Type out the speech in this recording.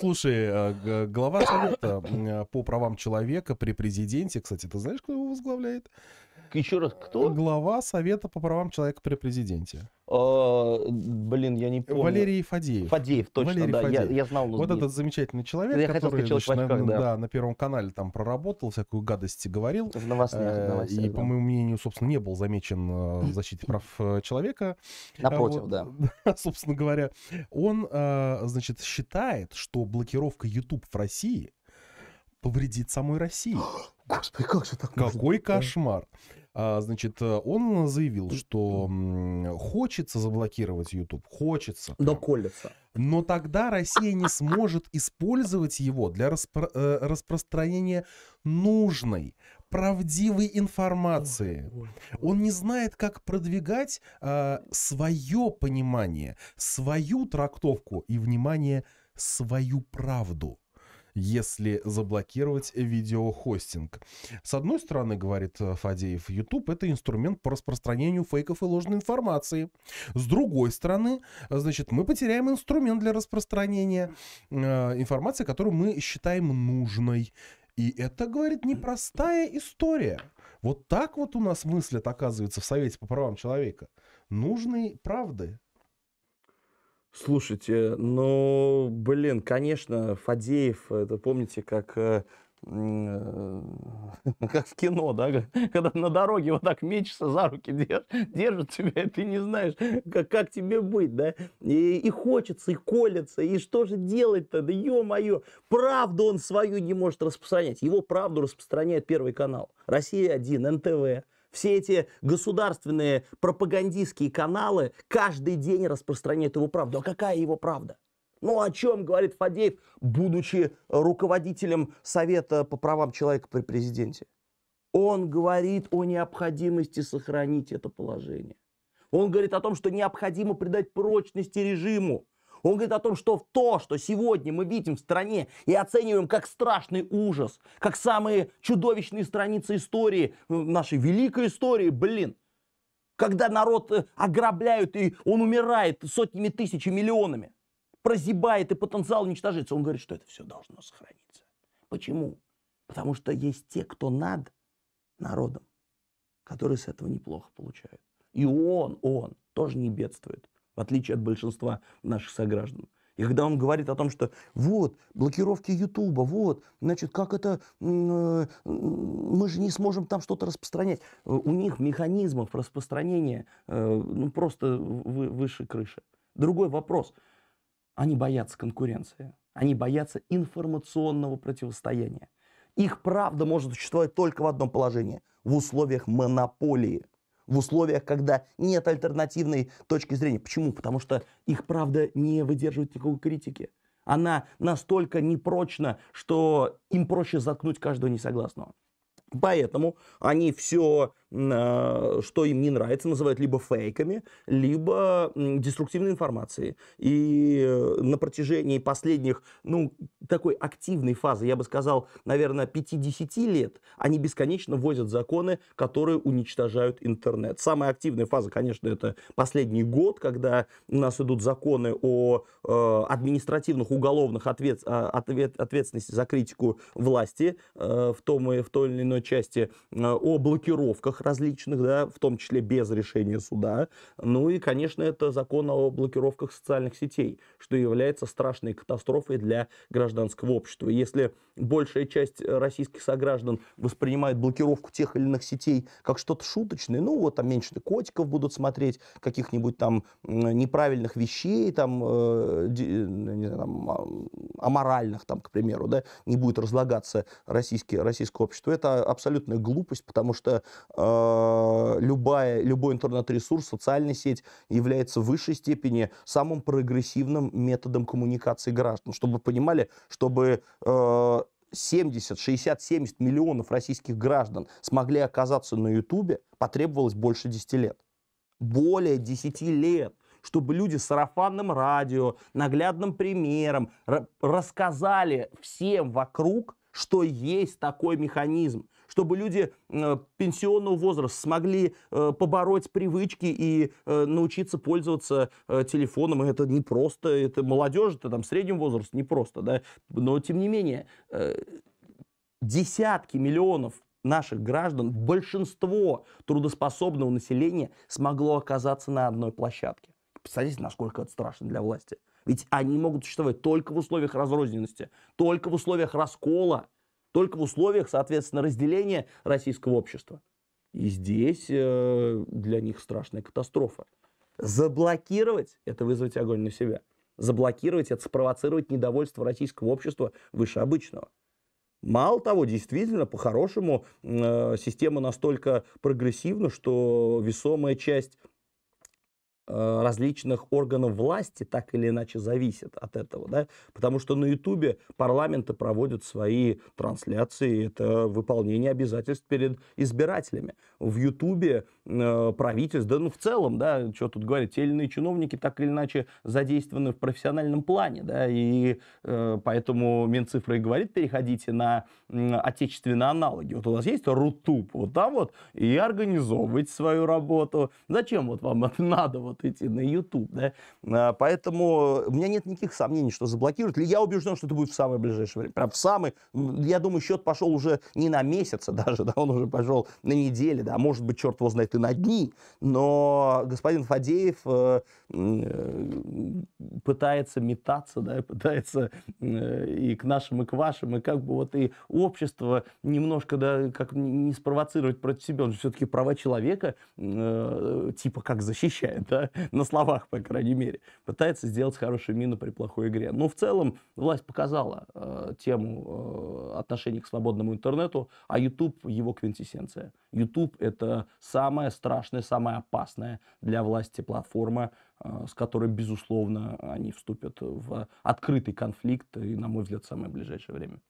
Слушай, а, глава Совета по правам человека при президенте, кстати, ты знаешь, кто его возглавляет? Еще раз, кто? Глава Совета по правам человека при президенте. А, блин, я не помню. Валерий Фадеев. Фадеев, точно, Валерий да. Фадеев. Я, я знал. Вот этот замечательный человек, я который хотел значит, на, да. да, на Первом канале там проработал, всякую гадость говорил. В новостях, э, новостях, И, да. по моему мнению, собственно, не был замечен э, в защите прав э, человека. Напротив, вот, да. собственно говоря, он, э, значит, считает, что блокировка YouTube в России повредит самой России. Господи, как же так? Какой можно? А? кошмар. А, значит, э, он заявил, что хочется заблокировать YouTube, хочется. Но колется. Но тогда Россия не сможет использовать его для распро- э, распространения нужной, правдивой информации. Он не знает, как продвигать э, свое понимание, свою трактовку и, внимание, свою правду если заблокировать видеохостинг. С одной стороны, говорит э, Фадеев, YouTube это инструмент по распространению фейков и ложной информации. С другой стороны, значит, мы потеряем инструмент для распространения э, информации, которую мы считаем нужной. И это, говорит, непростая история. Вот так вот у нас мыслят, оказывается, в Совете по правам человека. Нужные правды. Слушайте, ну, блин, конечно, Фадеев, э, это помните, как э, э, как в кино, да, когда на дороге вот так мечется, за руки держит, держит тебя, и ты не знаешь, как, как тебе быть, да, и, и хочется, и колется, и что же делать-то, да ё-моё, правду он свою не может распространять, его правду распространяет Первый канал, Россия-1, НТВ, все эти государственные пропагандистские каналы каждый день распространяют его правду. А какая его правда? Ну, о чем говорит Фадеев, будучи руководителем Совета по правам человека при президенте? Он говорит о необходимости сохранить это положение. Он говорит о том, что необходимо придать прочности режиму, он говорит о том, что то, что сегодня мы видим в стране и оцениваем как страшный ужас, как самые чудовищные страницы истории, э, нашей великой истории, блин, когда народ э, ограбляют, и он умирает сотнями тысяч и миллионами, прозябает, и потенциал уничтожится. Он говорит, что это все должно сохраниться. Почему? Потому что есть те, кто над народом, которые с этого неплохо получают. И он, он тоже не бедствует в отличие от большинства наших сограждан. И когда он говорит о том, что вот, блокировки Ютуба, вот, значит, как это, э, мы же не сможем там что-то распространять. У них механизмов распространения э, ну, просто вы, выше крыши. Другой вопрос. Они боятся конкуренции. Они боятся информационного противостояния. Их правда может существовать только в одном положении – в условиях монополии – в условиях, когда нет альтернативной точки зрения. Почему? Потому что их правда не выдерживает никакой критики. Она настолько непрочна, что им проще заткнуть каждого несогласного. Поэтому они все, э, что им не нравится, называют либо фейками, либо деструктивной информацией. И э, на протяжении последних, ну, такой активной фазы, я бы сказал, наверное, 50 лет, они бесконечно возят законы, которые уничтожают интернет. Самая активная фаза, конечно, это последний год, когда у нас идут законы о э, административных, уголовных ответ, а, ответ, ответственности за критику власти в том и в той или иной иной части э, о блокировках различных, да, в том числе без решения суда. Ну и, конечно, это закон о блокировках социальных сетей, что является страшной катастрофой для гражданского общества. Если большая часть э, российских сограждан воспринимает блокировку тех или иных сетей как что-то шуточное, ну вот там меньше котиков будут смотреть, каких-нибудь там неправильных вещей, там, э, э не знаю, там а, аморальных, там, к примеру, да, не будет разлагаться российское, российское общество. Это абсолютная глупость, потому что э, любая, любой интернет-ресурс, социальная сеть является в высшей степени самым прогрессивным методом коммуникации граждан. Чтобы вы понимали, чтобы... Э, 70, 60, 70 миллионов российских граждан смогли оказаться на Ютубе, потребовалось больше 10 лет. Более 10 лет чтобы люди с сарафанным радио, наглядным примером рассказали всем вокруг, что есть такой механизм, чтобы люди э, пенсионного возраста смогли э, побороть привычки и э, научиться пользоваться телефоном. И это не просто, это молодежь, это там среднем возрасте не просто, да, но тем не менее десятки миллионов наших граждан, большинство трудоспособного населения смогло оказаться на одной площадке. Представляете, насколько это страшно для власти. Ведь они могут существовать только в условиях разрозненности, только в условиях раскола, только в условиях, соответственно, разделения российского общества. И здесь э, для них страшная катастрофа. Заблокировать – это вызвать огонь на себя. Заблокировать – это спровоцировать недовольство российского общества выше обычного. Мало того, действительно, по-хорошему, э, система настолько прогрессивна, что весомая часть Э, различных органов власти так или иначе зависит от этого, да, потому что на Ютубе парламенты проводят свои трансляции, это выполнение обязательств перед избирателями. В Ютубе э, правительство, да, ну, в целом, да, что тут говорить, те или иные чиновники так или иначе задействованы в профессиональном плане, да, и э, поэтому Минцифра и говорит, переходите на э, отечественные аналоги. Вот у нас есть РУТУБ, вот там вот, и организовывать свою работу. Зачем вот вам это надо, вот работаете на YouTube, да? А, поэтому э, у меня нет никаких сомнений, что заблокируют. Я убежден, что это будет в самое ближайшее время. Прям в самый... Я думаю, счет пошел уже не на месяц а даже, да, он уже пошел на неделе, да, может быть, черт его знает, и на дни. Но господин Фадеев э, пытается метаться, да, пытается э, и к нашим, и к вашим, и как бы вот и общество немножко, да, как не спровоцировать против себя. Он же все-таки права человека, типа, как защищает, да, на словах, по крайней мере, пытается сделать хорошую мину при плохой игре. Но ну, в целом власть показала э, тему э, отношений к свободному интернету, а YouTube его квинтэссенция. YouTube это самая страшная, самая опасная для власти платформа, э, с которой, безусловно, они вступят в открытый конфликт и, на мой взгляд, в самое ближайшее время.